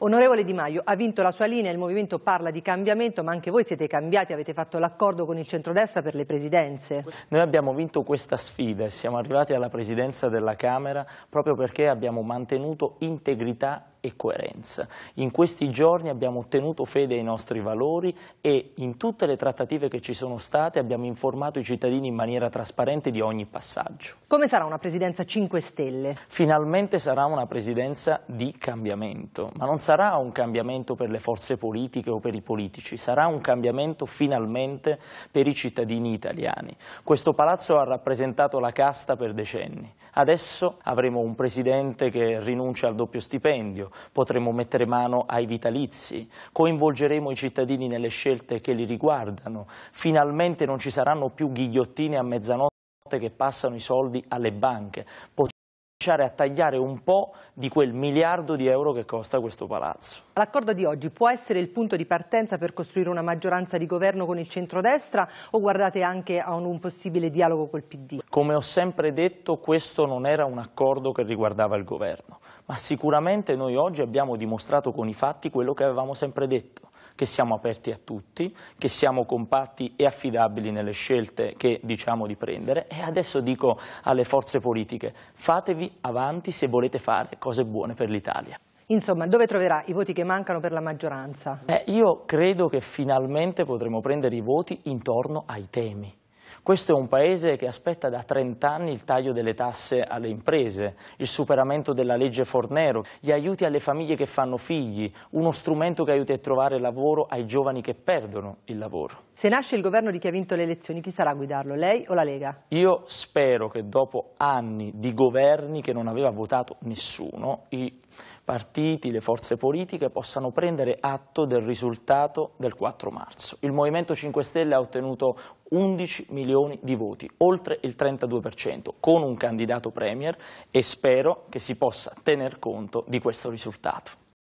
Onorevole Di Maio, ha vinto la sua linea, il Movimento parla di cambiamento, ma anche voi siete cambiati, avete fatto l'accordo con il centrodestra per le presidenze. Noi abbiamo vinto questa sfida e siamo arrivati alla presidenza della Camera proprio perché abbiamo mantenuto integrità e coerenza. In questi giorni abbiamo tenuto fede ai nostri valori e in tutte le trattative che ci sono state abbiamo informato i cittadini in maniera trasparente di ogni passaggio. Come sarà una presidenza 5 Stelle? Finalmente sarà una presidenza di cambiamento, ma non sarà un cambiamento per le forze politiche o per i politici, sarà un cambiamento finalmente per i cittadini italiani. Questo palazzo ha rappresentato la casta per decenni, adesso avremo un presidente che rinuncia al doppio stipendio, potremo mettere mano ai vitalizi, coinvolgeremo i cittadini nelle scelte che li riguardano, finalmente non ci saranno più ghigliottine a mezzanotte che passano i soldi alle banche, a tagliare un po' di quel miliardo di euro che costa questo palazzo. L'accordo di oggi può essere il punto di partenza per costruire una maggioranza di governo con il centrodestra o guardate anche a un possibile dialogo col PD? Come ho sempre detto questo non era un accordo che riguardava il governo, ma sicuramente noi oggi abbiamo dimostrato con i fatti quello che avevamo sempre detto che siamo aperti a tutti, che siamo compatti e affidabili nelle scelte che diciamo di prendere e adesso dico alle forze politiche fatevi avanti se volete fare cose buone per l'Italia. Insomma, dove troverà i voti che mancano per la maggioranza? Beh, io credo che finalmente potremo prendere i voti intorno ai temi. Questo è un paese che aspetta da 30 anni il taglio delle tasse alle imprese, il superamento della legge Fornero, gli aiuti alle famiglie che fanno figli, uno strumento che aiuti a trovare lavoro ai giovani che perdono il lavoro. Se nasce il governo di chi ha vinto le elezioni, chi sarà a guidarlo, lei o la Lega? Io spero che dopo anni di governi che non aveva votato nessuno, i partiti, le forze politiche possano prendere atto del risultato del 4 marzo. Il Movimento 5 Stelle ha ottenuto 11 milioni di voti, oltre il 32%, con un candidato Premier e spero che si possa tener conto di questo risultato.